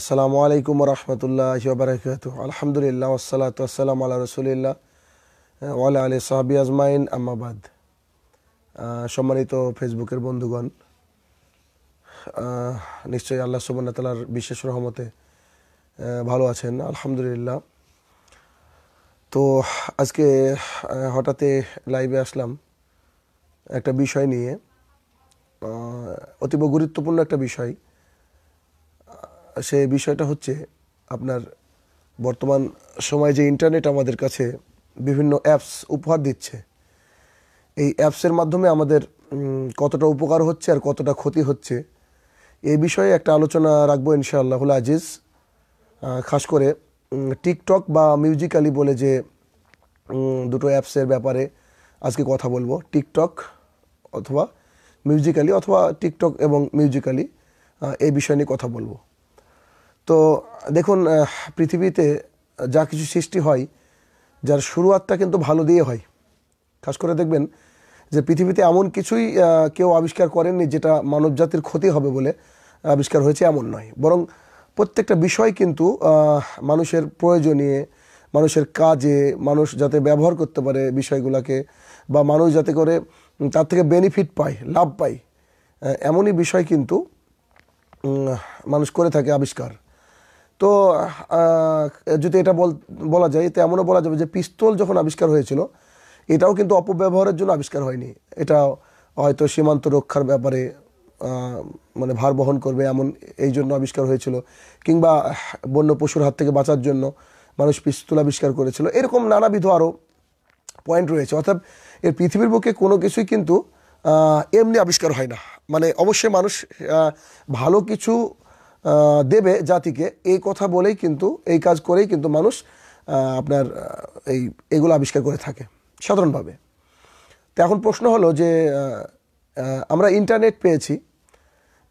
আসসালামু আলাইকুম রহমতুল্লাহ বারকাত আলহামদুলিল্লাহ আসসালাত আসসালাম আল্লাহ রসুলিল্লা ওয়ালা আলী সাহাবি আজমাইন আহমাবাদ সম্মানিত ফেসবুকের বন্ধুগণ নিশ্চয়ই আল্লাহ সুবন্না তালার বিশেষ রহমতে ভালো আছেন আলহামদুলিল্লাহ তো আজকে হঠাৎই লাইভে আসলাম একটা বিষয় নিয়ে অতীব গুরুত্বপূর্ণ একটা বিষয় সে বিষয়টা হচ্ছে আপনার বর্তমান সময় যে ইন্টারনেট আমাদের কাছে বিভিন্ন অ্যাপস উপহার দিচ্ছে এই অ্যাপসের মাধ্যমে আমাদের কতটা উপকার হচ্ছে আর কতটা ক্ষতি হচ্ছে এই বিষয়ে একটা আলোচনা রাখবো ইনশাআল্লাহুল আজিজ খাস করে টিকটক বা মিউজিক্যালি বলে যে দুটো অ্যাপসের ব্যাপারে আজকে কথা বলবো টিকটক অথবা মিউজিক্যালি অথবা টিকটক এবং মিউজিক্যালি এই বিষয় নিয়ে কথা বলবো তো দেখুন পৃথিবীতে যা কিছু সৃষ্টি হয় যার শুরুয়াতটা কিন্তু ভালো দিয়ে হয় খাস করে দেখবেন যে পৃথিবীতে এমন কিছুই কেউ আবিষ্কার করেননি যেটা মানব জাতির ক্ষতি হবে বলে আবিষ্কার হয়েছে এমন নয় বরং প্রত্যেকটা বিষয় কিন্তু মানুষের প্রয়োজনীয় মানুষের কাজে মানুষ যাতে ব্যবহার করতে পারে বিষয়গুলোকে বা মানুষ যাতে করে তার থেকে বেনিফিট পায় লাভ পায় এমনই বিষয় কিন্তু মানুষ করে থাকে আবিষ্কার তো যদি এটা বলা যায় তো এমনও বলা যাবে যে পিস্তল যখন আবিষ্কার হয়েছিল এটাও কিন্তু অপব্যবহারের জন্য আবিষ্কার হয়নি এটা হয়তো সীমান্ত রক্ষার ব্যাপারে মানে ভার বহন করবে এমন এই জন্য আবিষ্কার হয়েছিল কিংবা বন্য পশুর হাত থেকে বাঁচার জন্য মানুষ পিস্তল আবিষ্কার করেছিল এরকম নানাবিধ আরও পয়েন্ট রয়েছে অর্থাৎ এর পৃথিবীর বুকে কোনো কিছুই কিন্তু এমনি আবিষ্কার হয় না মানে অবশ্যই মানুষ ভালো কিছু দেবে জাতিকে এই কথা বলেই কিন্তু এই কাজ করেই কিন্তু মানুষ আপনার এই এগুলো আবিষ্কার করে থাকে সাধারণভাবে তো এখন প্রশ্ন হলো যে আমরা ইন্টারনেট পেয়েছি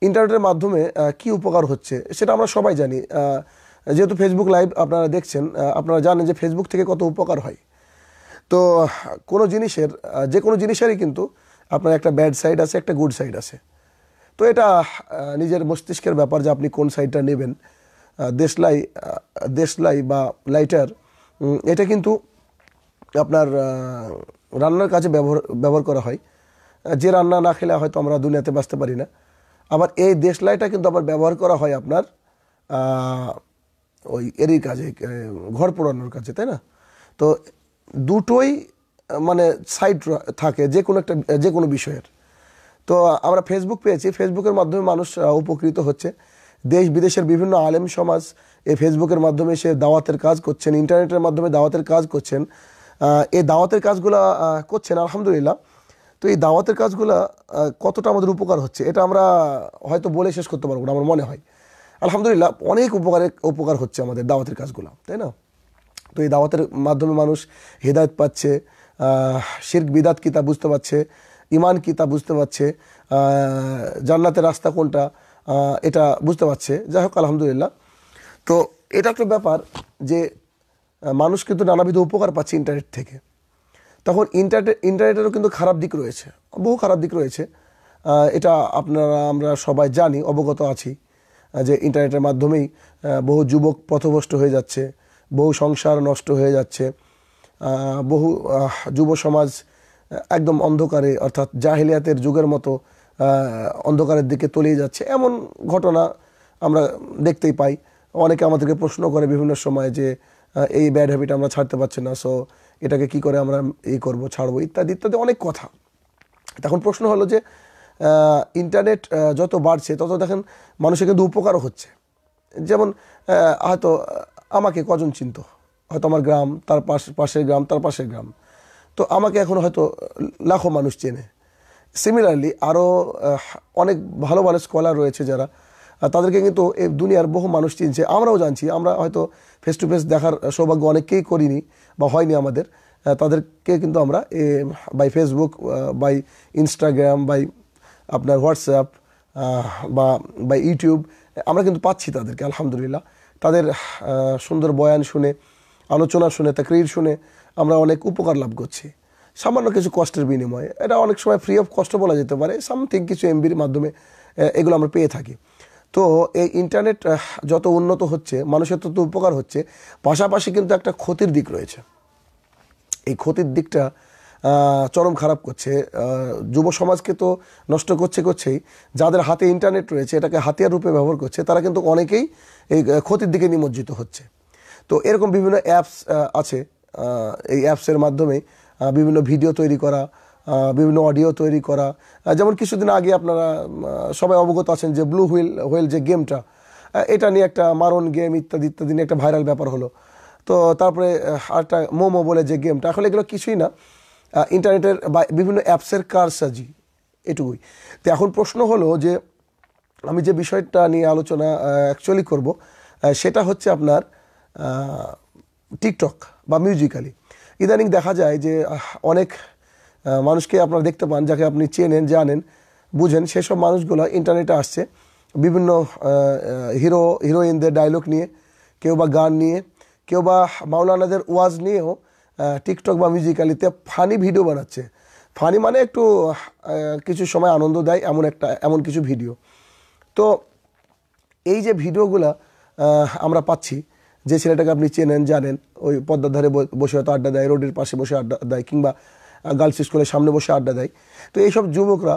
ইন্টারনেটের মাধ্যমে কি উপকার হচ্ছে সেটা আমরা সবাই জানি যেহেতু ফেসবুক লাইভ আপনারা দেখছেন আপনারা জানেন যে ফেসবুক থেকে কত উপকার হয় তো কোনো জিনিসের যে কোনো জিনিসেরই কিন্তু আপনার একটা ব্যাড সাইড আছে একটা গুড সাইড আছে তো এটা নিজের মস্তিষ্কের ব্যাপার যে আপনি কোন সাইডটা নেবেন দেশলাই দেশলাই বা লাইটার এটা কিন্তু আপনার রান্নার কাজে ব্যবহার ব্যবহার করা হয় যে রান্না না খেলে হয়তো আমরা দুনিয়াতে বাঁচতে পারি না আবার এই দেশলাইটা কিন্তু আবার ব্যবহার করা হয় আপনার ওই এরই কাজে ঘর পোড়ানোর কাজে তাই না তো দুটোই মানে সাইড থাকে যে কোনো একটা যে কোনো বিষয়ের তো আমরা ফেসবুক পেয়েছি ফেসবুকের মাধ্যমে মানুষ উপকৃত হচ্ছে দেশ বিদেশের বিভিন্ন আলেম সমাজ এই ফেসবুকের মাধ্যমে সে দাওয়াতের কাজ করছেন ইন্টারনেটের মাধ্যমে দাওয়াতের কাজ করছেন এই দাওয়াতের কাজগুলো করছেন আলহামদুলিল্লাহ তো এই দাওয়াতের কাজগুলো কতটা আমাদের উপকার হচ্ছে এটা আমরা হয়তো বলে শেষ করতে পারবো না আমার মনে হয় আলহামদুলিল্লাহ অনেক উপকারের উপকার হচ্ছে আমাদের দাওয়াতের কাজগুলো তাই না তো এই দাওয়াতের মাধ্যমে মানুষ হেদায়ত পাচ্ছে শির্ক বিদাত কিতা বুঝতে পারছে ইমান কি তা বুঝতে পারছে জান্নাতের রাস্তা কোনটা এটা বুঝতে পারছে যাই হোক আলহামদুলিল্লাহ তো এটা একটা ব্যাপার যে মানুষ কিন্তু নানাবিধ উপকার পাচ্ছে ইন্টারনেট থেকে তখন ইন্টারনেট ইন্টারনেটেরও কিন্তু খারাপ দিক রয়েছে বহু খারাপ দিক রয়েছে এটা আপনারা আমরা সবাই জানি অবগত আছি যে ইন্টারনেটের মাধ্যমেই বহু যুবক পথভ্রষ্ট হয়ে যাচ্ছে বহু সংসার নষ্ট হয়ে যাচ্ছে বহু যুব সমাজ একদম অন্ধকারে অর্থাৎ জাহিলিয়াতের যুগের মতো অন্ধকারের দিকে তলিয়ে যাচ্ছে এমন ঘটনা আমরা দেখতেই পাই অনেকে আমাদেরকে প্রশ্ন করে বিভিন্ন সময় যে এই ব্যাড হ্যাবিট আমরা ছাড়তে পারছি না সো এটাকে কি করে আমরা এই করব ছাড়বো ইত্যাদি ইত্যাদি অনেক কথা তখন প্রশ্ন হলো যে ইন্টারনেট যত বাড়ছে তত দেখেন মানুষের কিন্তু উপকারও হচ্ছে যেমন হয়তো আমাকে কজন চিনত হয়তো আমার গ্রাম তার পাশ পাশের গ্রাম তার পাশের গ্রাম তো আমাকে এখন হয়তো লাখো মানুষ চেনে সিমিলারলি আরও অনেক ভালো ভালো স্কলার রয়েছে যারা তাদেরকে কিন্তু এই দুনিয়ার বহু মানুষ চিনছে আমরাও জানছি আমরা হয়তো ফেস টু ফেস দেখার সৌভাগ্য অনেককেই করিনি বা হয়নি আমাদের তাদেরকে কিন্তু আমরা by Facebook by Instagram by আপনার হোয়াটসঅ্যাপ বা বাই ইউটিউব আমরা কিন্তু পাচ্ছি তাদেরকে আলহামদুলিল্লাহ তাদের সুন্দর বয়ান শুনে আলোচনা শুনে তাকরির শুনে আমরা অনেক উপকার লাভ করছি সামান্য কিছু কষ্টের বিনিময়ে এটা অনেক সময় ফ্রি অফ কষ্ট বলা যেতে পারে সামথিং কিছু এমবির মাধ্যমে এগুলো আমরা পেয়ে থাকি তো এই ইন্টারনেট যত উন্নত হচ্ছে মানুষের তত উপকার হচ্ছে পাশাপাশি কিন্তু একটা ক্ষতির দিক রয়েছে এই ক্ষতির দিকটা চরম খারাপ করছে যুব সমাজকে তো নষ্ট করছে করছেই যাদের হাতে ইন্টারনেট রয়েছে এটাকে হাতিয়ার রূপে ব্যবহার করছে তারা কিন্তু অনেকেই এই ক্ষতির দিকে নিমজ্জিত হচ্ছে তো এরকম বিভিন্ন অ্যাপস আছে এই অ্যাপসের মাধ্যমে বিভিন্ন ভিডিও তৈরি করা বিভিন্ন অডিও তৈরি করা যেমন কিছুদিন আগে আপনারা সবাই অবগত আছেন যে ব্লু হুইল হুইল যে গেমটা এটা নিয়ে একটা মারণ গেম ইত্যাদি ইত্যাদি নিয়ে একটা ভাইরাল ব্যাপার হলো তো তারপরে আরেকটা মোমো বলে যে গেমটা আসলে এগুলো কিছুই না ইন্টারনেটের বিভিন্ন অ্যাপসের কারসাজি এটুকুই তো এখন প্রশ্ন হলো যে আমি যে বিষয়টা নিয়ে আলোচনা অ্যাকচুয়ালি করব সেটা হচ্ছে আপনার টিকটক বা মিউজিক্যালি ইদানিং দেখা যায় যে অনেক মানুষকে আপনারা দেখতে পান যাকে আপনি চেনেন জানেন বুঝেন সেসব মানুষগুলো ইন্টারনেটে আসছে বিভিন্ন হিরো হিরোইনদের ডায়লগ নিয়ে কেউ বা গান নিয়ে কেউ বা মাওলানাদের ওয়াজ নিয়েও টিকটক বা মিউজিক্যালিতে ফানি ভিডিও বানাচ্ছে ফানি মানে একটু কিছু সময় আনন্দ দেয় এমন একটা এমন কিছু ভিডিও তো এই যে ভিডিওগুলো আমরা পাচ্ছি যে ছেলেটাকে আপনি চেনেন জানেন ওই পদ্মার ধারে বসে হয়তো আড্ডা দেয় রোডের পাশে বসে আড্ডা দেয় কিংবা গার্লস স্কুলের সামনে বসে আড্ডা দেয় তো এইসব যুবকরা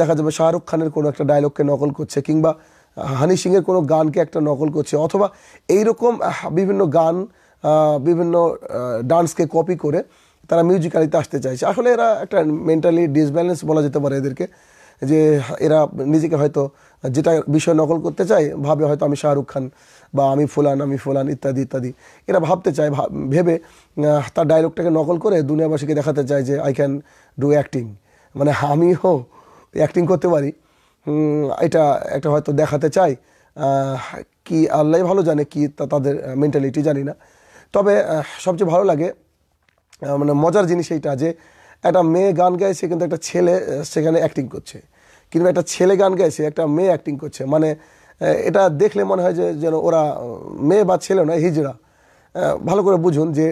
দেখা যাবে শাহরুখ খানের কোনো একটা ডায়লগকে নকল করছে কিংবা হানি সিংয়ের কোনো গানকে একটা নকল করছে অথবা এইরকম বিভিন্ন গান বিভিন্ন ডান্সকে কপি করে তারা মিউজিক্যালিতে আসতে চাইছে আসলে এরা একটা মেন্টালি ডিসব্যালেন্স বলা যেতে পারে এদেরকে যে এরা নিজেকে হয়তো যেটা বিষয় নকল করতে চায় ভাবে হয়তো আমি শাহরুখ খান বা আমি ফুলান আমি ফুলান ইত্যাদি ইত্যাদি এরা ভাবতে চায় ভেবে তার ডায়লগটাকে নকল করে দুনিয়াবাসীকে দেখাতে চায় যে আই ক্যান ডু অ্যাক্টিং মানে আমিও অ্যাক্টিং করতে পারি এটা একটা হয়তো দেখাতে চাই কি আল্লাহ ভালো জানে কি তাদের মেন্টালিটি জানি না তবে সবচেয়ে ভালো লাগে মানে মজার জিনিস এইটা যে একটা মেয়ে গান গাইছে কিন্তু একটা ছেলে সেখানে অ্যাক্টিং করছে কিংবা একটা ছেলে গান গাইছে একটা মেয়ে অ্যাক্টিং করছে মানে এটা দেখলে মনে হয় যে যেন ওরা মেয়ে বা ছেলে নয় হিজড়া ভালো করে বুঝুন যে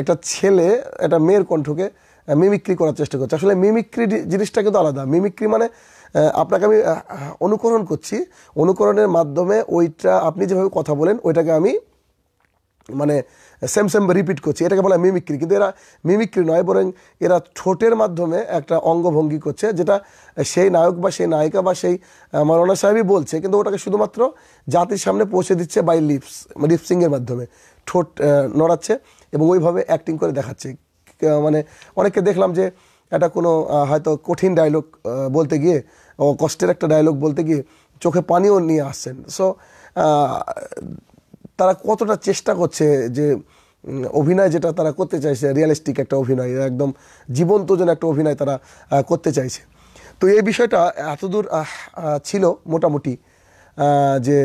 একটা ছেলে একটা মেয়ের কণ্ঠকে মিমিক্রি করার চেষ্টা করছে আসলে মিমিক্রি জিনিসটা কিন্তু আলাদা মিমিক্রি মানে আপনাকে আমি অনুকরণ করছি অনুকরণের মাধ্যমে ওইটা আপনি যেভাবে কথা বলেন ওইটাকে আমি মানে সেম সেম রিপিট করছে এটাকে বলা মিমিক্রি কিন্তু এরা মিমিক্রি নয় বরং এরা ঠোঁটের মাধ্যমে একটা অঙ্গভঙ্গি করছে যেটা সেই নায়ক বা সেই নায়িকা বা সেই মৌলানা সাহেবই বলছে কিন্তু ওটাকে শুধুমাত্র জাতির সামনে পৌঁছে দিচ্ছে বাই লিপস লিপসিংয়ের মাধ্যমে ঠোঁট নড়াচ্ছে এবং ওইভাবে অ্যাক্টিং করে দেখাচ্ছে মানে অনেককে দেখলাম যে এটা কোনো হয়তো কঠিন ডায়লগ বলতে গিয়ে ও কষ্টের একটা ডায়লগ বলতে গিয়ে চোখে পানিও নিয়ে আসছেন সো তারা কতটা চেষ্টা করছে যে অভিনয় যেটা তারা করতে চাইছে রিয়েলিস্টিক একটা অভিনয় একদম জীবন্ত যেন একটা অভিনয় তারা করতে চাইছে তো এই বিষয়টা এতদূর ছিল মোটামুটি যে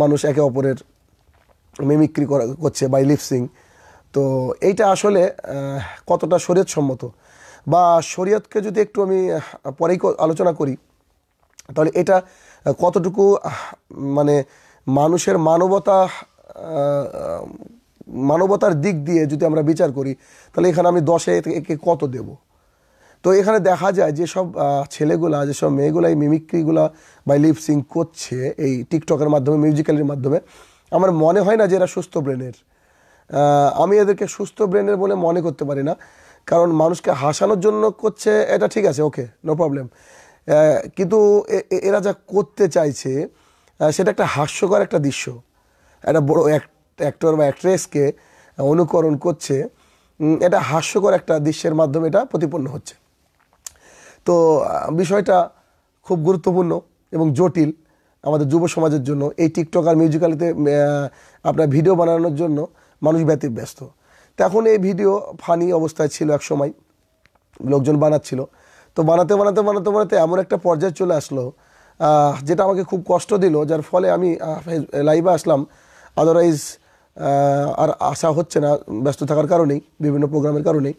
মানুষ একে অপরের মেমিক্রি করছে বাই লিপসিং তো এইটা আসলে কতটা শরীয়তসম্মত বা শরীয়তকে যদি একটু আমি পরেই আলোচনা করি তাহলে এটা কতটুকু মানে মানুষের মানবতা মানবতার দিক দিয়ে যদি আমরা বিচার করি তাহলে এখানে আমি দশে একে কত দেব তো এখানে দেখা যায় যেসব ছেলেগুলা যেসব মেয়েগুলো এই মিমিক্রিগুলা বা লিপসিং করছে এই টিকটকের মাধ্যমে মিউজিক্যালের মাধ্যমে আমার মনে হয় না যে এরা সুস্থ ব্রেনের আমি এদেরকে সুস্থ ব্রেনের বলে মনে করতে পারি না কারণ মানুষকে হাসানোর জন্য করছে এটা ঠিক আছে ওকে নো প্রবলেম কিন্তু এরা যা করতে চাইছে সেটা একটা হাস্যকর একটা দৃশ্য একটা বড় অ্যাক্টর বা অ্যাক্ট্রেসকে অনুকরণ করছে এটা হাস্যকর একটা দৃশ্যের মাধ্যমে এটা প্রতিপন্ন হচ্ছে তো বিষয়টা খুব গুরুত্বপূর্ণ এবং জটিল আমাদের যুব সমাজের জন্য এই টিকটক আর মিউজিক্যালিতে আপনার ভিডিও বানানোর জন্য মানুষ ব্যতীত ব্যস্ত তখন এই ভিডিও ফানি অবস্থায় ছিল এক সময় লোকজন বানাচ্ছিল তো বানাতে বানাতে বানাতে বানাতে এমন একটা পর্যায়ে চলে আসলো যেটা আমাকে খুব কষ্ট দিল যার ফলে আমি লাইভে আসলাম আদারওয়াইজ আর আসা হচ্ছে না ব্যস্ত থাকার কারণেই বিভিন্ন প্রোগ্রামের কারণেই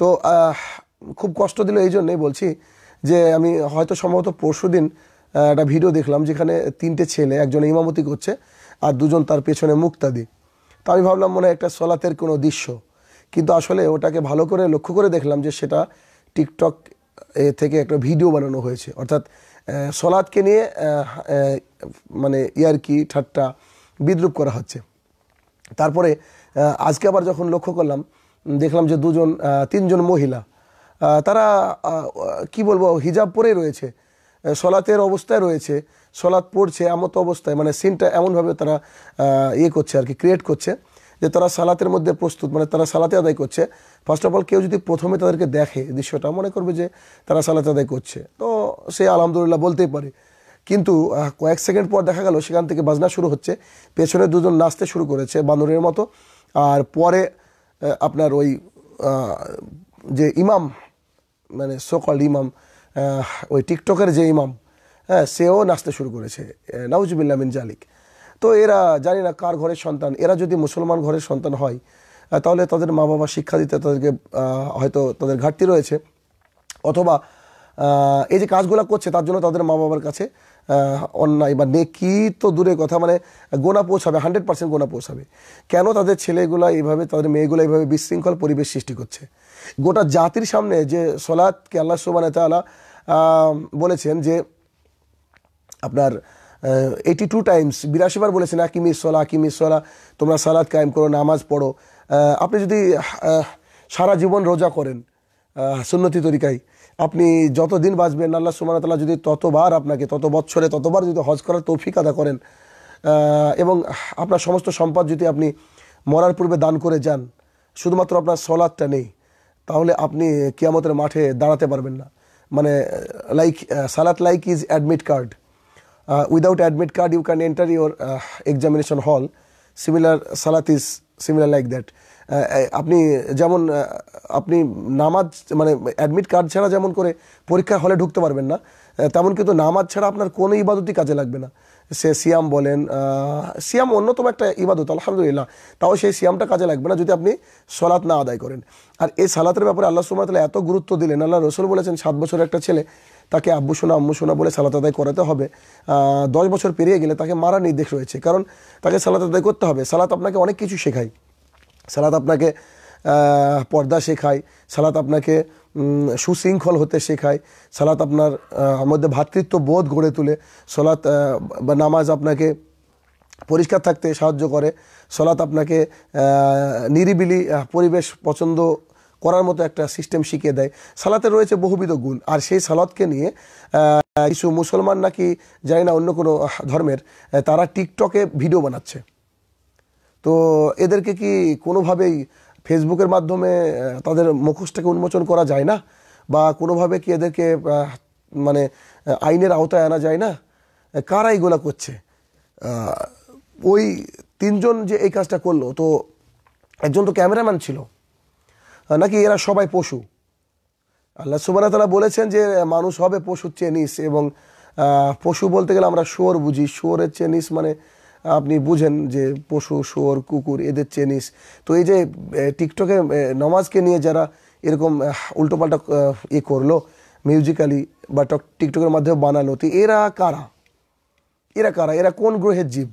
তো খুব কষ্ট দিল এই জন্যেই বলছি যে আমি হয়তো সম্ভবত পরশু দিন একটা ভিডিও দেখলাম যেখানে তিনটে ছেলে একজন ইমামতি করছে আর দুজন তার পেছনে মুক্তাদি তো আমি ভাবলাম মনে একটা সলাতের কোনো দৃশ্য কিন্তু আসলে ওটাকে ভালো করে লক্ষ্য করে দেখলাম যে সেটা টিকটক এ থেকে একটা ভিডিও বানানো হয়েছে অর্থাৎ সলাদকে নিয়ে মানে কি ঠাট্টা বিদ্রুপ করা হচ্ছে তারপরে আজকে আবার যখন লক্ষ্য করলাম দেখলাম যে দুজন তিনজন মহিলা তারা কি বলবো হিজাব পরে রয়েছে সলাতের অবস্থায় রয়েছে সলাৎ পড়ছে এমতো অবস্থায় মানে সিনটা এমনভাবে তারা ইয়ে করছে আর কি ক্রিয়েট করছে যে তারা সালাতের মধ্যে প্রস্তুত মানে তারা সালাতে আদায় করছে ফার্স্ট অফ অল কেউ যদি প্রথমে তাদেরকে দেখে দৃশ্যটা মনে করবে যে তারা সালাতে আদায় করছে তো সে আলহামদুলিল্লাহ বলতেই পারে কিন্তু কয়েক সেকেন্ড পর দেখা গেল সেখান থেকে বাজনা শুরু হচ্ছে পেছনে দুজন নাচতে শুরু করেছে বানরের মতো আর পরে আপনার ওই যে ইমাম মানে সোকল ইমাম ওই টিকটকের যে ইমাম হ্যাঁ সেও নাচতে শুরু করেছে নাউজুবিল্লা মিন জালিক তো এরা জানি না কার ঘরের সন্তান এরা যদি মুসলমান ঘরের সন্তান হয় তাহলে তাদের মা বাবা শিক্ষা দিতে তাদেরকে হয়তো তাদের ঘাটতি রয়েছে অথবা এই যে কাজগুলো করছে তার জন্য তাদের মা বাবার কাছে অন্যায় বা নেকি তো দূরে কথা মানে গোনা পৌঁছাবে হান্ড্রেড পার্সেন্ট গোনা পৌঁছাবে কেন তাদের ছেলেগুলো এইভাবে তাদের মেয়েগুলো এইভাবে বিশৃঙ্খল পরিবেশ সৃষ্টি করছে গোটা জাতির সামনে যে সলাদকে আল্লাহ সুবান তালা বলেছেন যে আপনার এইটি টু টাইমস বিরাশিবার বলেছেন আকিমি সোলা আকিমি সোলা তোমরা সালাদ কায়েম করো নামাজ পড়ো আপনি যদি সারা জীবন রোজা করেন সুন্নতি তরিকায় আপনি যতদিন বাঁচবেন আল্লাহ সুমানতাল্লাহ যদি ততবার আপনাকে তত বছরে ততবার যদি হজ করার তৌফিক আদা করেন এবং আপনার সমস্ত সম্পদ যদি আপনি মরার পূর্বে দান করে যান শুধুমাত্র আপনার সলাদটা নেই তাহলে আপনি কিয়ামতের মাঠে দাঁড়াতে পারবেন না মানে লাইক সালাত like is admit card without admit card you can enter your examination hall similar সালাত ইজ সিমিলার লাইক দ্যাট আপনি যেমন আপনি নামাজ মানে অ্যাডমিট কার্ড ছাড়া যেমন করে পরীক্ষার হলে ঢুকতে পারবেন না তেমন কিন্তু নামাজ ছাড়া আপনার কোনো ইবাদতই কাজে লাগবে না সে সিয়াম বলেন সিয়াম অন্যতম একটা ইবাদত আলহামদুলিল্লাহ তাও সেই সিয়ামটা কাজে লাগবে না যদি আপনি সলাৎ না আদায় করেন আর এই সালাতের ব্যাপারে আল্লাহ সুমা এত গুরুত্ব দিলেন আল্লাহ রসুল বলেছেন সাত বছরের একটা ছেলে তাকে আব্বু সোনা আম্মু সোনা বলে সালাত আদায় করাতে হবে দশ বছর পেরিয়ে গেলে তাকে মারা নির্দেশ রয়েছে কারণ তাকে সালাত আদায় করতে হবে সালাত আপনাকে অনেক কিছু শেখায় সালাত আপনাকে পর্দা শেখায় সালাত আপনাকে সুশৃঙ্খল হতে শেখায় সালাত আপনার মধ্যে ভ্রাতৃত্ব বোধ গড়ে তোলে সলাত বা নামাজ আপনাকে পরিষ্কার থাকতে সাহায্য করে সলাত আপনাকে নিরিবিলি পরিবেশ পছন্দ করার মতো একটা সিস্টেম শিখিয়ে দেয় সালাতে রয়েছে বহুবিধ গুণ আর সেই সালাতকে নিয়ে কিছু মুসলমান নাকি জানি না অন্য কোনো ধর্মের তারা টিকটকে ভিডিও বানাচ্ছে তো এদেরকে কি কোনোভাবেই ফেসবুকের মাধ্যমে তাদের মুখোশটাকে উন্মোচন করা যায় না বা কোনোভাবে কি এদেরকে মানে আইনের আওতায় আনা যায় না কারা এইগুলা করছে ওই তিনজন যে এই কাজটা করলো তো একজন তো ক্যামেরাম্যান ছিল নাকি এরা সবাই পশু আল্লাহ সুবানা তারা বলেছেন যে মানুষ হবে পশুর চেয়ে নিস এবং পশু বলতে গেলে আমরা শোর বুঝি শোরের চেয়ে নিস মানে আপনি বুঝেন যে পশু শুয়োর কুকুর এদের চেনিস তো এই যে টিকটকে নমাজকে নিয়ে যারা এরকম উল্টোপাল্টা ইয়ে করলো মিউজিক্যালি বা টক টিকটকের মাধ্যমে বানালো তো এরা কারা এরা কারা এরা কোন গ্রহের জীব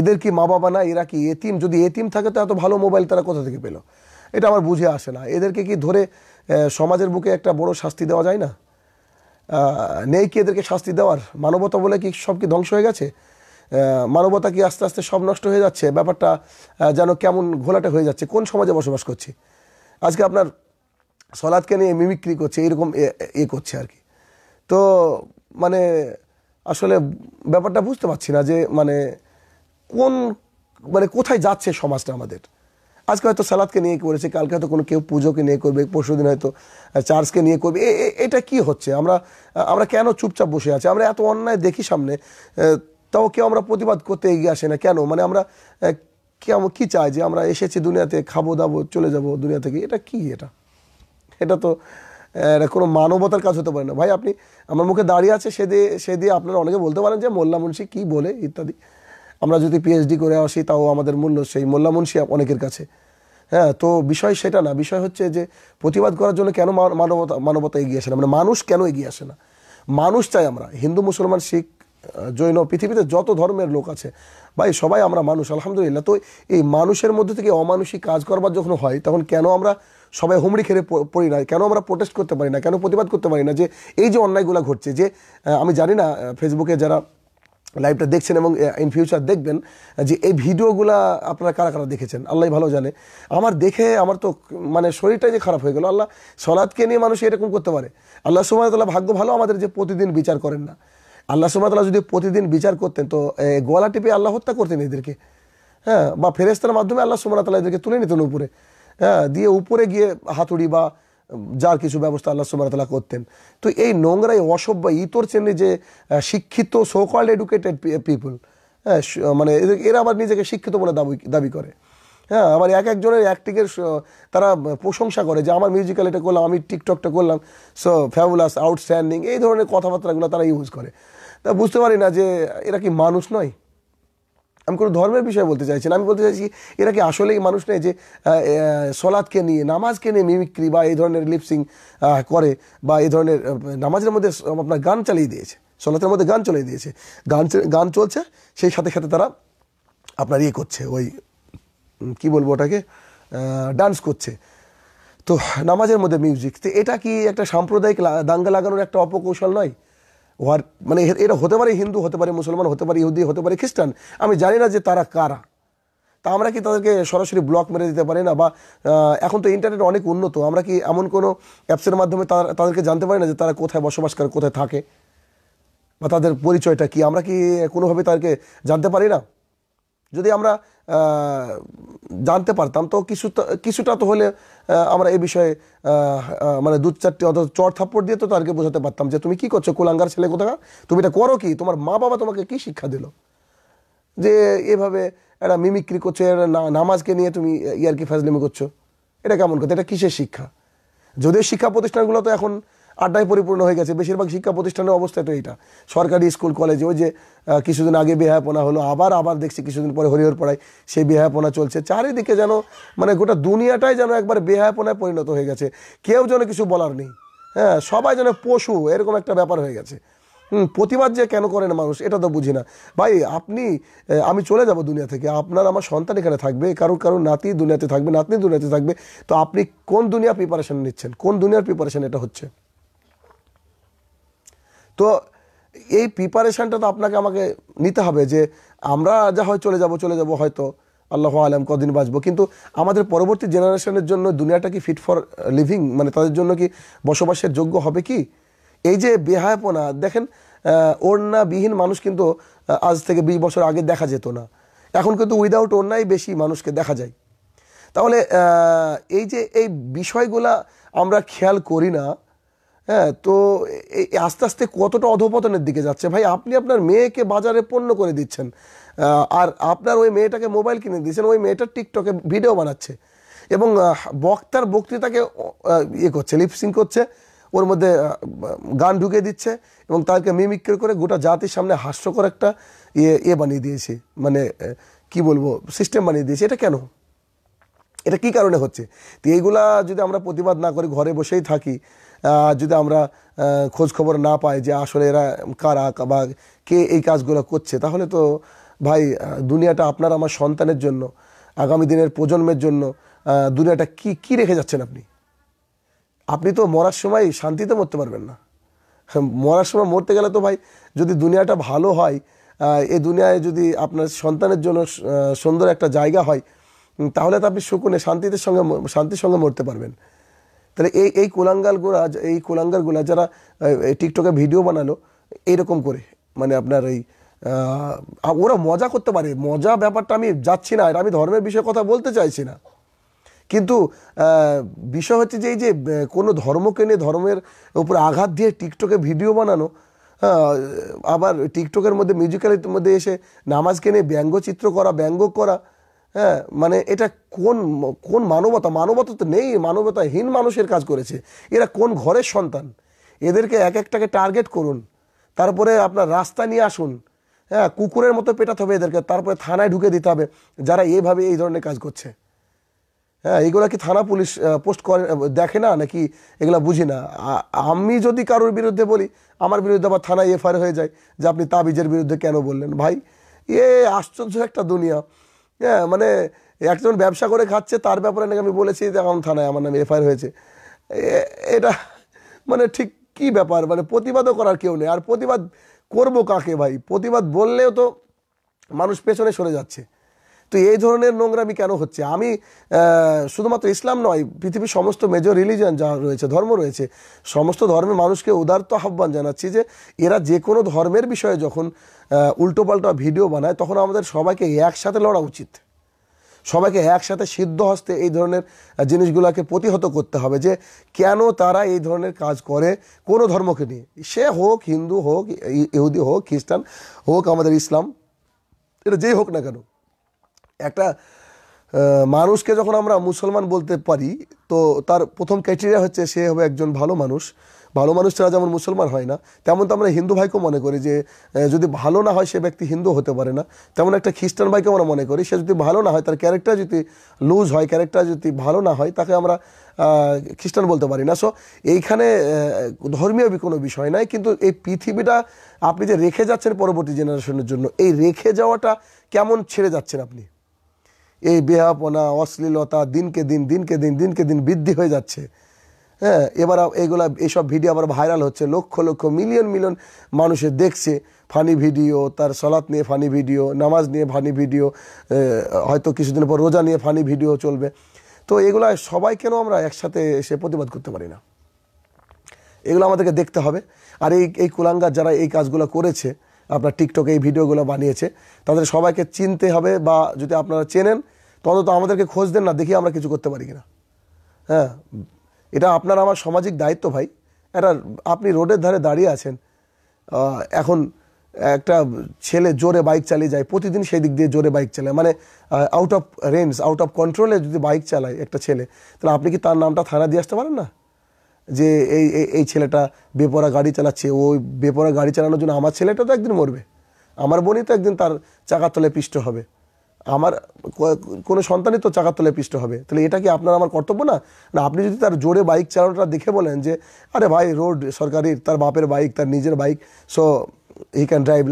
এদের কি মা বাবা না এরা কি এতিম যদি এতিম থাকে তো এত ভালো মোবাইল তারা কোথা থেকে পেলো এটা আমার বুঝে আসে না এদেরকে কি ধরে সমাজের বুকে একটা বড় শাস্তি দেওয়া যায় না নেই কি এদেরকে শাস্তি দেওয়ার মানবতা বলে কি সব কি ধ্বংস হয়ে গেছে মানবতা কি আস্তে আস্তে সব নষ্ট হয়ে যাচ্ছে ব্যাপারটা যেন কেমন ঘোলাটে হয়ে যাচ্ছে কোন সমাজে বসবাস করছে আজকে আপনার সলাদকে নিয়ে মিমিক্রি করছে এরকম এ করছে আর কি তো মানে আসলে ব্যাপারটা বুঝতে পারছি না যে মানে কোন মানে কোথায় যাচ্ছে সমাজটা আমাদের আজকে হয়তো সালাদকে নিয়ে করেছে কালকে হয়তো কোনো কেউ পুজোকে নিয়ে করবে পরশুদিন হয়তো চার্চকে নিয়ে করবে এটা কি হচ্ছে আমরা আমরা কেন চুপচাপ বসে আছি আমরা এত অন্যায় দেখি সামনে তাও কেউ আমরা প্রতিবাদ করতে এগিয়ে আসে না কেন মানে আমরা কেমন কি চাই যে আমরা এসেছি দুনিয়াতে খাবো দাবো চলে যাব দুনিয়া থেকে এটা কি এটা এটা তো এটা কোনো মানবতার কাজ হতে পারে না ভাই আপনি আমার মুখে দাঁড়িয়ে আছে সে দিয়ে সে দিয়ে আপনারা অনেকে বলতে পারেন যে মোল্লা মুন্সি কী বলে ইত্যাদি আমরা যদি পিএইচডি করে আসি তাও আমাদের মূল্য সেই মোল্লা মুন্সি অনেকের কাছে হ্যাঁ তো বিষয় সেটা না বিষয় হচ্ছে যে প্রতিবাদ করার জন্য কেন মানবতা মানবতা এগিয়ে আসে না মানে মানুষ কেন এগিয়ে আসে না মানুষ চাই আমরা হিন্দু মুসলমান শিখ জৈন পৃথিবীতে যত ধর্মের লোক আছে ভাই সবাই আমরা মানুষ আলহামদুলিল্লাহ তো এই মানুষের মধ্যে থেকে অমানুষিক কাজ করবার যখন হয় তখন কেন আমরা সবাই হুমড়ি খেড়ে পড়ি না কেন আমরা প্রোটেস্ট করতে পারি না কেন প্রতিবাদ করতে পারি না যে এই যে অন্যায়গুলো ঘটছে যে আমি জানি না ফেসবুকে যারা লাইভটা দেখছেন এবং ইন ফিউচার দেখবেন যে এই ভিডিওগুলা আপনারা কারা কারা দেখেছেন আল্লাহ ভালো জানে আমার দেখে আমার তো মানে শরীরটাই যে খারাপ হয়ে গেল আল্লাহ সলাদকে নিয়ে মানুষ এরকম করতে পারে আল্লাহ সুমান ভাগ্য ভালো আমাদের যে প্রতিদিন বিচার করেন না আল্লাহ সুবাহতাল্লাহ যদি প্রতিদিন বিচার করতেন তো গোয়ালা টিপে আল্লাহ হত্যা করতেন এদেরকে হ্যাঁ বা ফেরেস্তার মাধ্যমে আল্লাহ তালা এদেরকে তুলে নিতেন উপরে হ্যাঁ দিয়ে উপরে গিয়ে হাতুড়ি বা যার কিছু ব্যবস্থা আল্লাহ তালা করতেন তো এই নোংরাই অসভ্য ইতর চেনে যে শিক্ষিত সোকল্ড এডুকেটেড পিপুল হ্যাঁ মানে এরা আবার নিজেকে শিক্ষিত বলে দাবি দাবি করে হ্যাঁ আবার এক একজনের অ্যাক্টিংয়ের তারা প্রশংসা করে যে আমার মিউজিক্যাল এটা করলাম আমি টিকটকটা করলাম সো ফ্যাবুলাস আউটস্ট্যান্ডিং এই ধরনের কথাবার্তাগুলো তারা ইউজ করে তা বুঝতে পারি না যে এরা কি মানুষ নয় আমি কোনো ধর্মের বিষয়ে বলতে চাইছি আমি বলতে চাইছি এরা কি আসলেই মানুষ নেই যে সলাদকে নিয়ে নামাজকে নিয়ে মিমিক্রি বা এই ধরনের লিপসিং করে বা এই ধরনের নামাজের মধ্যে আপনার গান চালিয়ে দিয়েছে সলাতের মধ্যে গান চালিয়ে দিয়েছে গান গান চলছে সেই সাথে সাথে তারা আপনার ইয়ে করছে ওই কি বলবো ওটাকে ডান্স করছে তো নামাজের মধ্যে মিউজিক তো এটা কি একটা সাম্প্রদায়িক দাঙ্গা লাগানোর একটা অপকৌশল নয় হওয়ার মানে এটা হতে পারে হিন্দু হতে পারে মুসলমান হতে পারে ইহুদি হতে পারে খ্রিস্টান আমি জানি না যে তারা কারা তা আমরা কি তাদেরকে সরাসরি ব্লক মেরে দিতে পারি না বা এখন তো ইন্টারনেট অনেক উন্নত আমরা কি এমন কোনো অ্যাপসের মাধ্যমে তাদেরকে জানতে পারি না যে তারা কোথায় বসবাস করে কোথায় থাকে বা তাদের পরিচয়টা কি আমরা কি কোনোভাবে তাদেরকে জানতে পারি না যদি আমরা জানতে পারতাম তো কিছুটা কিছুটা তো হলে আমরা এই বিষয়ে মানে দু চারটি অত চর থাপ্পড় দিয়ে তো তাদেরকে বোঝাতে পারতাম যে তুমি কি করছো কুলাঙ্গার ছেলে কোথাকা তুমি এটা করো কি তোমার মা বাবা তোমাকে কি শিক্ষা দিল যে এভাবে একটা মিমিক্রি করছো নামাজকে নিয়ে তুমি ইয়ার কি ফ্যাজলিমি করছো এটা কেমন কথা এটা কিসের শিক্ষা যদিও শিক্ষা প্রতিষ্ঠানগুলো তো এখন আড্ডায় পরিপূর্ণ হয়ে গেছে বেশিরভাগ শিক্ষা প্রতিষ্ঠানের অবস্থা তো এটা সরকারি স্কুল কলেজে ওই যে কিছুদিন আগে বেহায়াপনা হলো আবার আবার দেখছি কিছুদিন পরে হরিহর পড়ায় সেই বেহায়াপনা চলছে চারিদিকে যেন মানে গোটা দুনিয়াটাই যেন একবার বেহায়াপনায় পরিণত হয়ে গেছে কেউ যেন কিছু বলার নেই হ্যাঁ সবাই যেন পশু এরকম একটা ব্যাপার হয়ে গেছে হুম প্রতিবাদ যে কেন করেন মানুষ এটা তো বুঝি না ভাই আপনি আমি চলে যাব দুনিয়া থেকে আপনার আমার সন্তান এখানে থাকবে কারোর কারোর নাতি দুনিয়াতে থাকবে নাতনি দুনিয়াতে থাকবে তো আপনি কোন দুনিয়া প্রিপারেশান নিচ্ছেন কোন দুনিয়ার প্রিপারেশন এটা হচ্ছে তো এই প্রিপারেশানটা তো আপনাকে আমাকে নিতে হবে যে আমরা যা হয় চলে যাব চলে যাব হয়তো আল্লাহ আলম কদিন বাঁচবো কিন্তু আমাদের পরবর্তী জেনারেশনের জন্য দুনিয়াটা কি ফিট ফর লিভিং মানে তাদের জন্য কি বসবাসের যোগ্য হবে কি এই যে বেহায়পনা দেখেন ওড়নাবিহীন মানুষ কিন্তু আজ থেকে বিশ বছর আগে দেখা যেত না এখন কিন্তু উইদাউট ওড়নাই বেশি মানুষকে দেখা যায় তাহলে এই যে এই বিষয়গুলা আমরা খেয়াল করি না হ্যাঁ তো আস্তে আস্তে কতটা অধপতনের দিকে যাচ্ছে ভাই আপনি আপনার মেয়েকে বাজারে পণ্য করে দিচ্ছেন আর আপনার ওই মেয়েটাকে মোবাইল কিনে দিয়েছেন ওই মেয়েটার টিকটকে ভিডিও বানাচ্ছে এবং বক্তার বক্তৃতাকে ইয়ে করছে লিপসিং করছে ওর মধ্যে গান ঢুকে দিচ্ছে এবং তাকে মিমিক্র করে গোটা জাতির সামনে হাস্যকর একটা ইয়ে ইয়ে বানিয়ে দিয়েছে মানে কি বলবো সিস্টেম বানিয়ে দিয়েছে এটা কেন এটা কি কারণে হচ্ছে তো এইগুলা যদি আমরা প্রতিবাদ না করি ঘরে বসেই থাকি যদি আমরা খোঁজ খবর না পাই যে আসলে এরা কারা বা কে এই কাজগুলো করছে তাহলে তো ভাই দুনিয়াটা আপনার আমার সন্তানের জন্য আগামী দিনের প্রজন্মের জন্য দুনিয়াটা কি কি রেখে যাচ্ছেন আপনি আপনি তো মরার সময় শান্তিতে মরতে পারবেন না হ্যাঁ, মরার সময় মরতে গেলে তো ভাই যদি দুনিয়াটা ভালো হয় এই দুনিয়ায় যদি আপনার সন্তানের জন্য সুন্দর একটা জায়গা হয় তাহলে তো আপনি শুকুনে শান্তিতে সঙ্গে শান্তির সঙ্গে মরতে পারবেন তাহলে এই এই কুলাঙ্গালগুলা এই কুলাঙ্গারগুলা যারা টিকটকে ভিডিও বানালো এইরকম করে মানে আপনার এই ওরা মজা করতে পারে মজা ব্যাপারটা আমি যাচ্ছি না আর আমি ধর্মের বিষয়ে কথা বলতে চাইছি না কিন্তু বিষয় হচ্ছে যে এই যে কোনো ধর্মকে নিয়ে ধর্মের উপর আঘাত দিয়ে টিকটকে ভিডিও বানানো হ্যাঁ, আবার টিকটকের মধ্যে মিউজিক্যালের মধ্যে এসে নামাজকে নিয়ে ব্যঙ্গচিত্র করা ব্যঙ্গ করা হ্যাঁ মানে এটা কোন কোন মানবতা মানবতা তো নেই মানবতাহীন মানুষের কাজ করেছে এরা কোন ঘরের সন্তান এদেরকে এক একটাকে টার্গেট করুন তারপরে আপনার রাস্তা নিয়ে আসুন হ্যাঁ কুকুরের মতো পেটাতে হবে এদেরকে তারপরে থানায় ঢুকে দিতে হবে যারা এইভাবে এই ধরনের কাজ করছে হ্যাঁ এগুলো কি থানা পুলিশ পোস্ট করে দেখে না নাকি এগুলো বুঝি না আমি যদি কারোর বিরুদ্ধে বলি আমার বিরুদ্ধে আবার থানায় এফআইআর হয়ে যায় যে আপনি তাবিজের বিরুদ্ধে কেন বললেন ভাই এ আশ্চর্য একটা দুনিয়া হ্যাঁ মানে একজন ব্যবসা করে খাচ্ছে তার ব্যাপারে নাকি আমি বলেছি যে এখন থানায় আমার নামে এফআইআর হয়েছে এটা মানে ঠিক কি ব্যাপার মানে প্রতিবাদও করার কেউ নেই আর প্রতিবাদ করব কাকে ভাই প্রতিবাদ বললেও তো মানুষ পেছনে সরে যাচ্ছে তো এই ধরনের নোংরামি কেন হচ্ছে আমি শুধুমাত্র ইসলাম নয় পৃথিবীর সমস্ত মেজর রিলিজন যা রয়েছে ধর্ম রয়েছে সমস্ত ধর্মের মানুষকে উদারত আহ্বান জানাচ্ছি যে এরা যে কোনো ধর্মের বিষয়ে যখন উল্টোপাল্টা ভিডিও বানায় তখন আমাদের সবাইকে একসাথে লড়া উচিত সবাইকে একসাথে সিদ্ধ হস্তে এই ধরনের জিনিসগুলোকে প্রতিহত করতে হবে যে কেন তারা এই ধরনের কাজ করে কোনো ধর্মকে নিয়ে সে হোক হিন্দু হোক ইহুদি হোক খ্রিস্টান হোক আমাদের ইসলাম এটা যেই হোক না কেন একটা মানুষকে যখন আমরা মুসলমান বলতে পারি তো তার প্রথম ক্রাইটেরিয়া হচ্ছে সে হবে একজন ভালো মানুষ ভালো মানুষ ছাড়া যেমন মুসলমান হয় না তেমন তো আমরা হিন্দু ভাইকেও মনে করি যে যদি ভালো না হয় সে ব্যক্তি হিন্দু হতে পারে না তেমন একটা খ্রিস্টান ভাইকে আমরা মনে করি সে যদি ভালো না হয় তার ক্যারেক্টার যদি লুজ হয় ক্যারেক্টার যদি ভালো না হয় তাকে আমরা খ্রিস্টান বলতে পারি না সো এইখানে ধর্মীয় কোনো বিষয় নাই কিন্তু এই পৃথিবীটা আপনি যে রেখে যাচ্ছেন পরবর্তী জেনারেশনের জন্য এই রেখে যাওয়াটা কেমন ছেড়ে যাচ্ছেন আপনি এই বেহাপনা অশ্লীলতা দিনকে দিন দিনকে দিন দিনকে দিন বৃদ্ধি হয়ে যাচ্ছে হ্যাঁ এবার এগুলা এইসব ভিডিও আবার ভাইরাল হচ্ছে লক্ষ লক্ষ মিলিয়ন মিলিয়ন মানুষের দেখছে ফানি ভিডিও তার সলাৎ নিয়ে ফানি ভিডিও নামাজ নিয়ে ফানি ভিডিও হয়তো কিছুদিন পর রোজা নিয়ে ফানি ভিডিও চলবে তো এগুলো সবাই কেন আমরা একসাথে এসে প্রতিবাদ করতে পারি না এগুলো আমাদেরকে দেখতে হবে আর এই এই কুলাঙ্গার যারা এই কাজগুলো করেছে আপনার টিকটকে এই ভিডিওগুলো বানিয়েছে তাদের সবাইকে চিনতে হবে বা যদি আপনারা চেনেন তত আমাদেরকে খোঁজ দেন না দেখি আমরা কিছু করতে পারি কিনা হ্যাঁ এটা আপনার আমার সামাজিক দায়িত্ব ভাই এটা আপনি রোডের ধারে দাঁড়িয়ে আছেন এখন একটা ছেলে জোরে বাইক চালিয়ে যায় প্রতিদিন সেই দিক দিয়ে জোরে বাইক চালায় মানে out of range out of কন্ট্রোলে যদি বাইক চালায় একটা ছেলে তাহলে আপনি কি তার নামটা থানা দিয়ে আসতে পারেন না যে এই এই ছেলেটা বেপরা গাড়ি চালাচ্ছে ওই বেপরা গাড়ি চালানোর জন্য আমার ছেলেটা তো একদিন মরবে আমার বোনই তো একদিন তার চাকার তলে পিষ্ট হবে আমার কোনো সন্তানই তো চাকার তলে পিষ্ট হবে তাহলে এটা কি আপনার আমার কর্তব্য না না আপনি যদি তার জোরে বাইক চালানোটা দেখে বলেন যে আরে ভাই রোড সরকারির তার বাপের বাইক তার নিজের bike so he can drive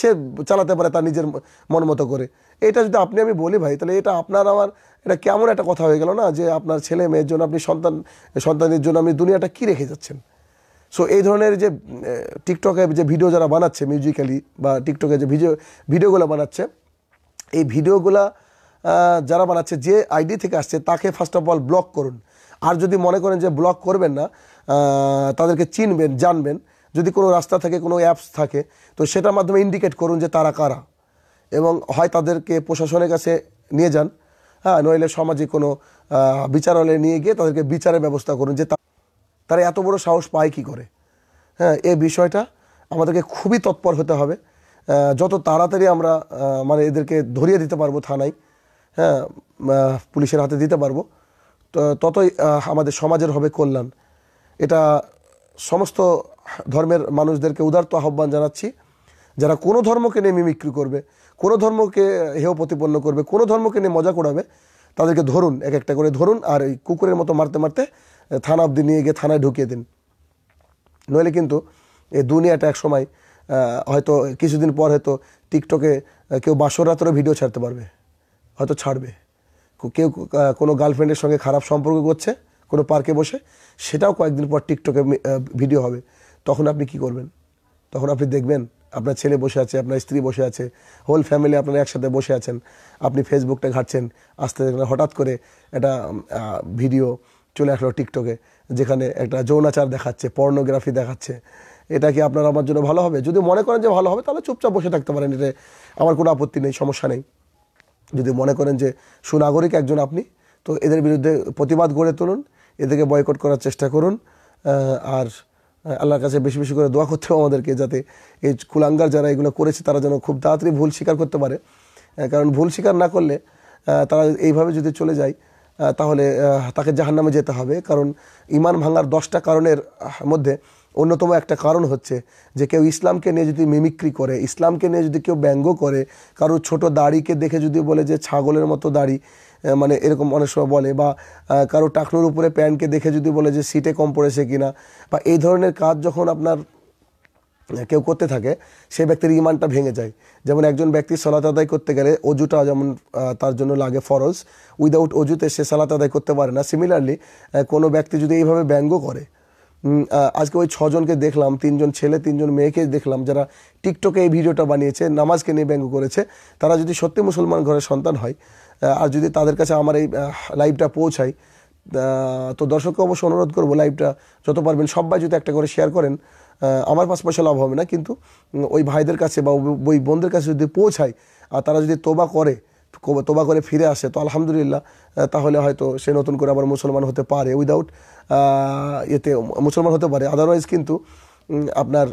সে চালাতে পারে তার নিজের মন মতো করে এটা যদি আপনি আমি বলি ভাই তাহলে এটা আপনার আমার এটা কেমন একটা কথা হয়ে গেল না যে আপনার ছেলে মেয়ের জন্য আপনি সন্তান সন্তানের জন্য আপনি দুনিয়াটা কী রেখে যাচ্ছেন সো এই ধরনের যে টিকটকে যে ভিডিও যারা বানাচ্ছে মিউজিক্যালি বা টিকটকে যে ভিডিও ভিডিওগুলো বানাচ্ছে এই ভিডিওগুলা যারা বানাচ্ছে যে আইডি থেকে আসছে তাকে ফার্স্ট অফ অল ব্লক করুন আর যদি মনে করেন যে ব্লক করবেন না তাদেরকে চিনবেন জানবেন যদি কোনো রাস্তা থাকে কোনো অ্যাপস থাকে তো সেটার মাধ্যমে ইন্ডিকেট করুন যে তারা কারা এবং হয় তাদেরকে প্রশাসনের কাছে নিয়ে যান হ্যাঁ নইলে সমাজে কোনো বিচারালয়ে নিয়ে গিয়ে তাদেরকে বিচারের ব্যবস্থা করুন যে তারা এত বড় সাহস পায় কি করে হ্যাঁ এ বিষয়টা আমাদেরকে খুবই তৎপর হতে হবে যত তাড়াতাড়ি আমরা মানে এদেরকে ধরিয়ে দিতে পারবো থানায় হ্যাঁ পুলিশের হাতে দিতে পারবো তো ততই আমাদের সমাজের হবে কল্যাণ এটা সমস্ত ধর্মের মানুষদেরকে উদারত আহ্বান জানাচ্ছি যারা কোনো ধর্মকে নিয়ে মিমিক্রি করবে কোনো ধর্মকে হেয় প্রতিপন্ন করবে কোনো ধর্মকে নিয়ে মজা করাবে তাদেরকে ধরুন এক একটা করে ধরুন আর এই কুকুরের মতো মারতে মারতে থানা অবধি নিয়ে গিয়ে থানায় ঢুকিয়ে দিন নইলে কিন্তু এই দুনিয়াটা এক সময় হয়তো কিছুদিন পর হয়তো টিকটকে কেউ বাসর রাতেরও ভিডিও ছাড়তে পারবে হয়তো ছাড়বে কেউ কোনো গার্লফ্রেন্ডের সঙ্গে খারাপ সম্পর্ক করছে কোনো পার্কে বসে সেটাও কয়েকদিন পর টিকটকে ভিডিও হবে তখন আপনি কি করবেন তখন আপনি দেখবেন আপনার ছেলে বসে আছে আপনার স্ত্রী বসে আছে হোল ফ্যামিলি আপনার একসাথে বসে আছেন আপনি ফেসবুকটা ঘাটছেন আস্তে আস্তে হঠাৎ করে একটা ভিডিও চলে আসলো টিকটকে যেখানে একটা যৌনাচার দেখাচ্ছে পর্নোগ্রাফি দেখাচ্ছে এটা কি আপনার আমার জন্য ভালো হবে যদি মনে করেন যে ভালো হবে তাহলে চুপচাপ বসে থাকতে পারেন এটা আমার কোনো আপত্তি নেই সমস্যা নেই যদি মনে করেন যে সুনাগরিক একজন আপনি তো এদের বিরুদ্ধে প্রতিবাদ গড়ে তুলুন এদেরকে বয়কট করার চেষ্টা করুন আর আল্লাহর কাছে বেশি বেশি করে দোয়া করতে হবে আমাদেরকে যাতে এই কুলাঙ্গার যারা এগুলো করেছে তারা যেন খুব তাড়াতাড়ি ভুল স্বীকার করতে পারে কারণ ভুল স্বীকার না করলে তারা এইভাবে যদি চলে যায় তাহলে তাকে জাহান্নামে নামে যেতে হবে কারণ ইমান ভাঙার দশটা কারণের মধ্যে অন্যতম একটা কারণ হচ্ছে যে কেউ ইসলামকে নিয়ে যদি মিমিক্রি করে ইসলামকে নিয়ে যদি কেউ ব্যঙ্গ করে কারো ছোট দাড়িকে দেখে যদি বলে যে ছাগলের মতো দাড়ি মানে এরকম অনেক সময় বলে বা কারো টাকনুর উপরে প্যান্টকে দেখে যদি বলে যে সিটে কম পড়েছে কি না বা এই ধরনের কাজ যখন আপনার কেউ করতে থাকে সে ব্যক্তির ইমানটা ভেঙে যায় যেমন একজন ব্যক্তি সালাত আদায় করতে গেলে অজুটা যেমন তার জন্য লাগে ফরজ উইদাউট অজুতে সে সালাত আদায় করতে পারে না সিমিলারলি কোনো ব্যক্তি যদি এইভাবে ব্যঙ্গ করে আজকে ওই ছজনকে দেখলাম তিনজন ছেলে তিনজন মেয়েকে দেখলাম যারা টিকটকে এই ভিডিওটা বানিয়েছে নামাজকে নিয়ে ব্যঙ্গ করেছে তারা যদি সত্যি মুসলমান ঘরের সন্তান হয় আর যদি তাদের কাছে আমার এই লাইভটা পৌঁছায় তো দর্শককে অবশ্যই অনুরোধ করবো লাইভটা যত পারবেন সবাই যদি একটা করে শেয়ার করেন আমার পাঁচ পয়সা লাভ হবে না কিন্তু ওই ভাইদের কাছে বা ওই বোনদের কাছে যদি পৌঁছায় আর তারা যদি তোবা করে তোবা করে ফিরে আসে তো আলহামদুলিল্লাহ তাহলে হয়তো সে নতুন করে আবার মুসলমান হতে পারে উইদাউট এতে মুসলমান হতে পারে আদারওয়াইজ কিন্তু আপনার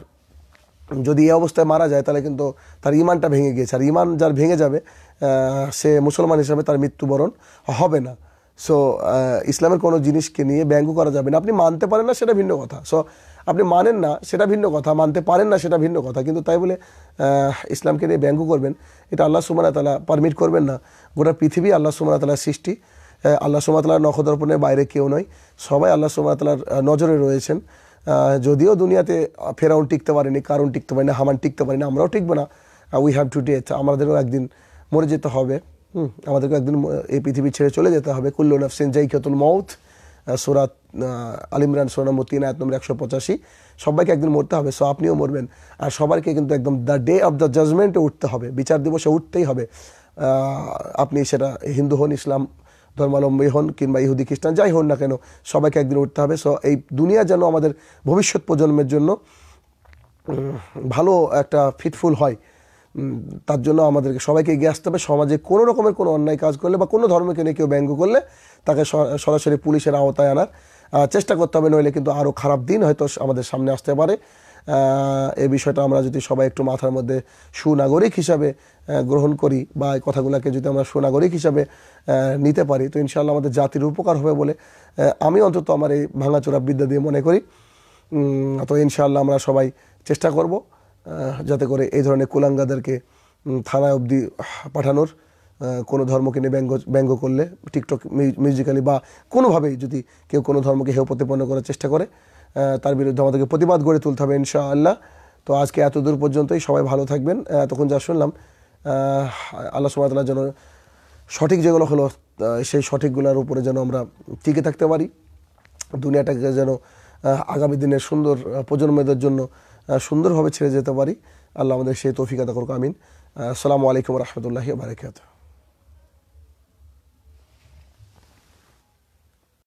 যদি এই অবস্থায় মারা যায় তাহলে কিন্তু তার ইমানটা ভেঙে গিয়েছে আর ইমান যার ভেঙে যাবে সে মুসলমান হিসাবে তার মৃত্যুবরণ হবে না সো ইসলামের কোনো জিনিসকে নিয়ে ব্যঙ্গ করা যাবে না আপনি মানতে পারেন না সেটা ভিন্ন কথা সো আপনি মানেন না সেটা ভিন্ন কথা মানতে পারেন না সেটা ভিন্ন কথা কিন্তু তাই বলে ইসলামকে নিয়ে ব্যঙ্গ করবেন এটা আল্লাহ সুমানা তালা পারমিট করবেন না গোটা পৃথিবী আল্লাহ সুমানা তালার সৃষ্টি আল্লাহ সুমাতালার নখদর্পণের বাইরে কেউ নয় সবাই আল্লাহ সুমাতালার নজরে রয়েছেন যদিও দুনিয়াতে ফেরাউন টিকতে পারেনি কারণ টিকতে পারেনি হামান টিকতে পারেনি আমরাও টিকবো না উই হ্যাভ টু ডেথ আমাদেরও একদিন মরে যেতে হবে হুম আমাদেরকে একদিন এই পৃথিবী ছেড়ে চলে যেতে হবে সেন জাই জাইকাতুল মউথ সুরাত ইমরান সোনা নম্বর তিন আয়াত নম্বর একশো পঁচাশি সবাইকে একদিন মরতে হবে সো আপনিও মরবেন আর সবাইকে কিন্তু একদম দ্য ডে অফ দ্য জাজমেন্টে উঠতে হবে বিচার দিবসে উঠতেই হবে আপনি সেটা হিন্দু হন ইসলাম ধর্মাবলম্বী হন কিংবা ইহুদি খ্রিস্টান যাই হন না কেন সবাইকে একদিন উঠতে হবে সো এই দুনিয়া যেন আমাদের ভবিষ্যৎ প্রজন্মের জন্য ভালো একটা ফিটফুল হয় তার জন্য আমাদেরকে সবাইকে এগিয়ে আসতে হবে সমাজে কোনো রকমের কোনো অন্যায় কাজ করলে বা কোনো ধর্মকে নিয়ে কেউ ব্যঙ্গ করলে তাকে সরাসরি পুলিশের আওতায় আনার চেষ্টা করতে হবে নইলে কিন্তু আরও খারাপ দিন হয়তো আমাদের সামনে আসতে পারে এ বিষয়টা আমরা যদি সবাই একটু মাথার মধ্যে সুনাগরিক হিসাবে গ্রহণ করি বা এই কথাগুলোকে যদি আমরা সুনাগরিক হিসাবে নিতে পারি তো ইনশাল্লাহ আমাদের জাতির উপকার হবে বলে আমি অন্তত আমার এই ভাঙাচোরা বিদ্যা দিয়ে মনে করি তো ইনশাআল্লাহ আমরা সবাই চেষ্টা করব যাতে করে এই ধরনের কুলাঙ্গাদেরকে থানায় অবধি পাঠানোর কোনো ধর্মকে নিয়ে ব্যঙ্গ ব্যঙ্গ করলে টিকটক মিউজিক্যালি বা কোনোভাবেই যদি কেউ কোনো ধর্মকে হেউ প্রতিপন্ন করার চেষ্টা করে তার বিরুদ্ধে আমাদেরকে প্রতিবাদ গড়ে তুলতে হবে আল্লাহ তো আজকে এত দূর পর্যন্তই সবাই ভালো থাকবেন তখন যা শুনলাম আল্লাহ সুমাতালার যেন সঠিক যেগুলো হলো সেই সঠিকগুলোর উপরে যেন আমরা টিকে থাকতে পারি দুনিয়াটাকে যেন আগামী দিনের সুন্দর প্রজন্মদের জন্য সুন্দরভাবে ছেড়ে যেতে পারি আল্লাহ আমাদের সেই তৌফিক আদা করুক আমিন আসসালামু আলাইকুম রহমতুল্লাহি বারকাত